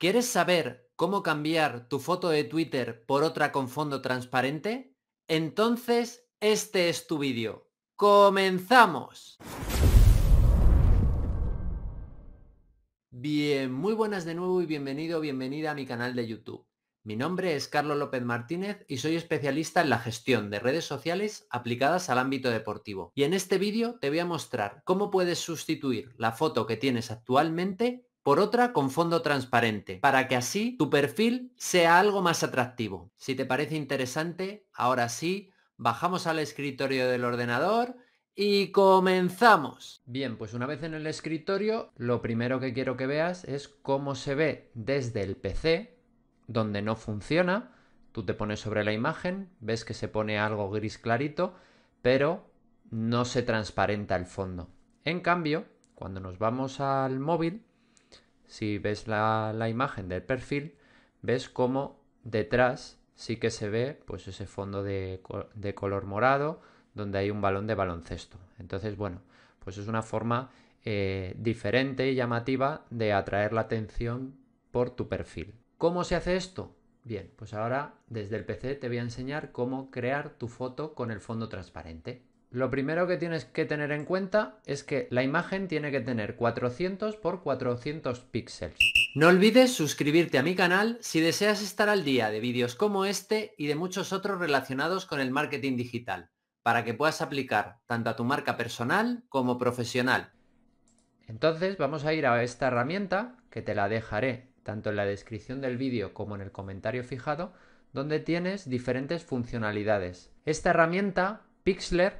¿Quieres saber cómo cambiar tu foto de Twitter por otra con fondo transparente? Entonces, este es tu vídeo. ¡Comenzamos! Bien, muy buenas de nuevo y bienvenido o bienvenida a mi canal de YouTube. Mi nombre es Carlos López Martínez y soy especialista en la gestión de redes sociales aplicadas al ámbito deportivo. Y en este vídeo te voy a mostrar cómo puedes sustituir la foto que tienes actualmente por otra con fondo transparente, para que así tu perfil sea algo más atractivo. Si te parece interesante, ahora sí, bajamos al escritorio del ordenador y comenzamos. Bien, pues una vez en el escritorio, lo primero que quiero que veas es cómo se ve desde el PC, donde no funciona. Tú te pones sobre la imagen, ves que se pone algo gris clarito, pero no se transparenta el fondo. En cambio, cuando nos vamos al móvil, si ves la, imagen del perfil, ves cómo detrás sí que se ve pues ese fondo de, color morado donde hay un balón de baloncesto. Entonces, bueno, pues es una forma eh, diferente y llamativa de atraer la atención por tu perfil. ¿Cómo se hace esto? Bien, pues ahora desde el PC te voy a enseñar cómo crear tu foto con el fondo transparente. Lo primero que tienes que tener en cuenta es que la imagen tiene que tener 400 por 400 píxeles. No olvides suscribirte a mi canal si deseas estar al día de vídeos como este y de muchos otros relacionados con el marketing digital, para que puedas aplicar tanto a tu marca personal como profesional. Entonces vamos a ir a esta herramienta que te la dejaré tanto en la descripción del vídeo como en el comentario fijado, donde tienes diferentes funcionalidades. Esta herramienta, Pixlr,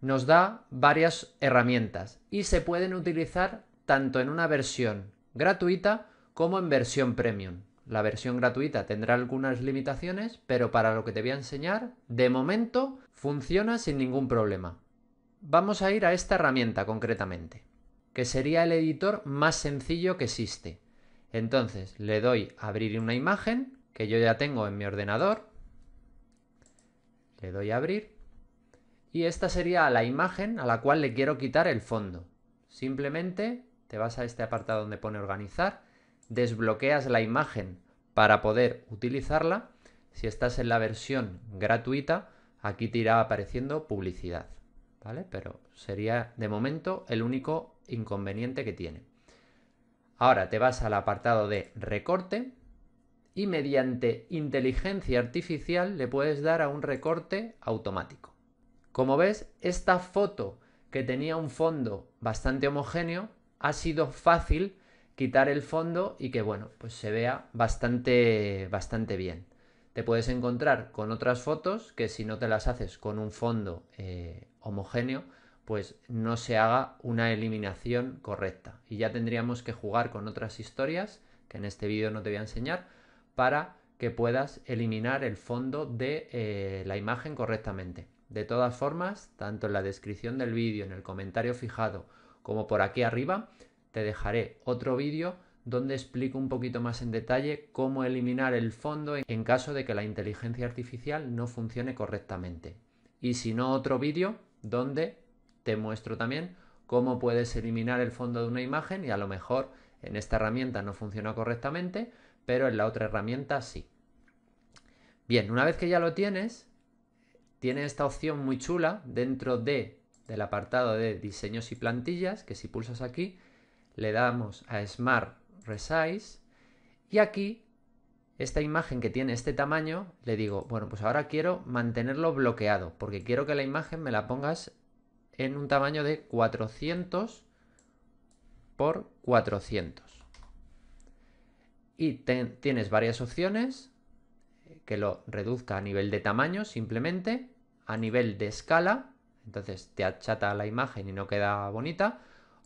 nos da varias herramientas y se pueden utilizar tanto en una versión gratuita como en versión premium. La versión gratuita tendrá algunas limitaciones, pero para lo que te voy a enseñar, de momento funciona sin ningún problema. Vamos a ir a esta herramienta concretamente, que sería el editor más sencillo que existe. Entonces le doy a abrir una imagen que yo ya tengo en mi ordenador. Le doy a abrir y esta sería la imagen a la cual le quiero quitar el fondo. Simplemente te vas a este apartado donde pone organizar, desbloqueas la imagen para poder utilizarla. Si estás en la versión gratuita, aquí te irá apareciendo publicidad, ¿vale? Pero sería de momento el único inconveniente que tiene. Ahora te vas al apartado de recorte y mediante inteligencia artificial le puedes dar a un recorte automático. Como ves, esta foto que tenía un fondo bastante homogéneo, ha sido fácil quitar el fondo y que bueno, pues se vea bastante bastante bien. Te puedes encontrar con otras fotos que si no te las haces con un fondo eh, homogéneo, pues no se haga una eliminación correcta. Y ya tendríamos que jugar con otras historias, que en este vídeo no te voy a enseñar, para que puedas eliminar el fondo de eh, la imagen correctamente. De todas formas, tanto en la descripción del vídeo, en el comentario fijado, como por aquí arriba, te dejaré otro vídeo donde explico un poquito más en detalle cómo eliminar el fondo en caso de que la inteligencia artificial no funcione correctamente. Y si no, otro vídeo donde te muestro también cómo puedes eliminar el fondo de una imagen y a lo mejor en esta herramienta no funciona correctamente, pero en la otra herramienta sí. Bien, una vez que ya lo tienes, tiene esta opción muy chula dentro de, del apartado de diseños y plantillas, que si pulsas aquí, le damos a Smart Resize y aquí esta imagen que tiene este tamaño, le digo, bueno, pues ahora quiero mantenerlo bloqueado, porque quiero que la imagen me la pongas en un tamaño de 400 por 400. Y tienes varias opciones, que lo reduzca a nivel de tamaño simplemente, a nivel de escala, entonces te achata la imagen y no queda bonita,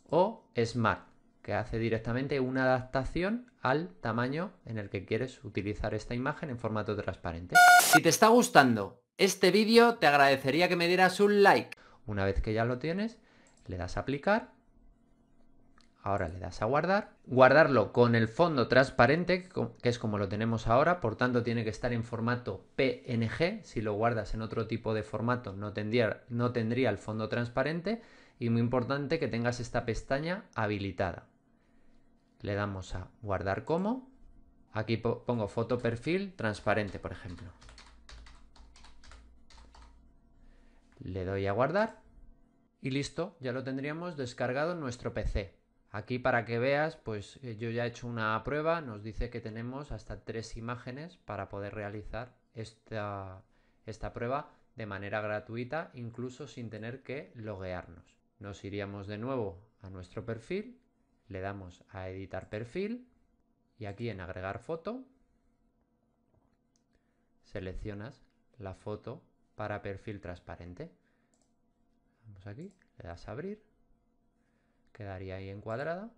o Smart, que hace directamente una adaptación al tamaño en el que quieres utilizar esta imagen en formato transparente. Si te está gustando este vídeo, te agradecería que me dieras un like. Una vez que ya lo tienes, le das a aplicar Ahora le das a guardar. Guardarlo con el fondo transparente, que es como lo tenemos ahora, por tanto tiene que estar en formato PNG. Si lo guardas en otro tipo de formato no tendría, el fondo transparente. Y muy importante que tengas esta pestaña habilitada. Le damos a guardar como. Aquí pongo foto perfil transparente, por ejemplo. Le doy a guardar y listo, ya lo tendríamos descargado en nuestro PC. Aquí para que veas, pues eh, yo ya he hecho una prueba, nos dice que tenemos hasta tres imágenes para poder realizar esta, prueba de manera gratuita, incluso sin tener que loguearnos. Nos iríamos de nuevo a nuestro perfil, le damos a editar perfil y aquí en agregar foto seleccionas la foto para perfil transparente. Vamos aquí, le das a abrir Quedaría ahí encuadrada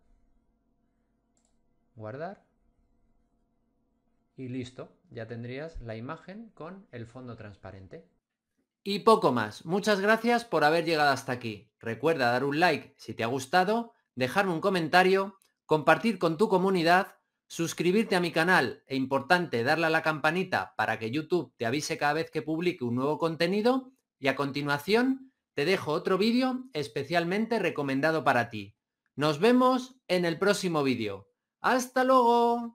Guardar. Y listo, ya tendrías la imagen con el fondo transparente. Y poco más. Muchas gracias por haber llegado hasta aquí. Recuerda dar un like si te ha gustado, dejarme un comentario, compartir con tu comunidad, suscribirte a mi canal e importante darle a la campanita para que YouTube te avise cada vez que publique un nuevo contenido y a continuación te dejo otro vídeo especialmente recomendado para ti. Nos vemos en el próximo vídeo. ¡Hasta luego!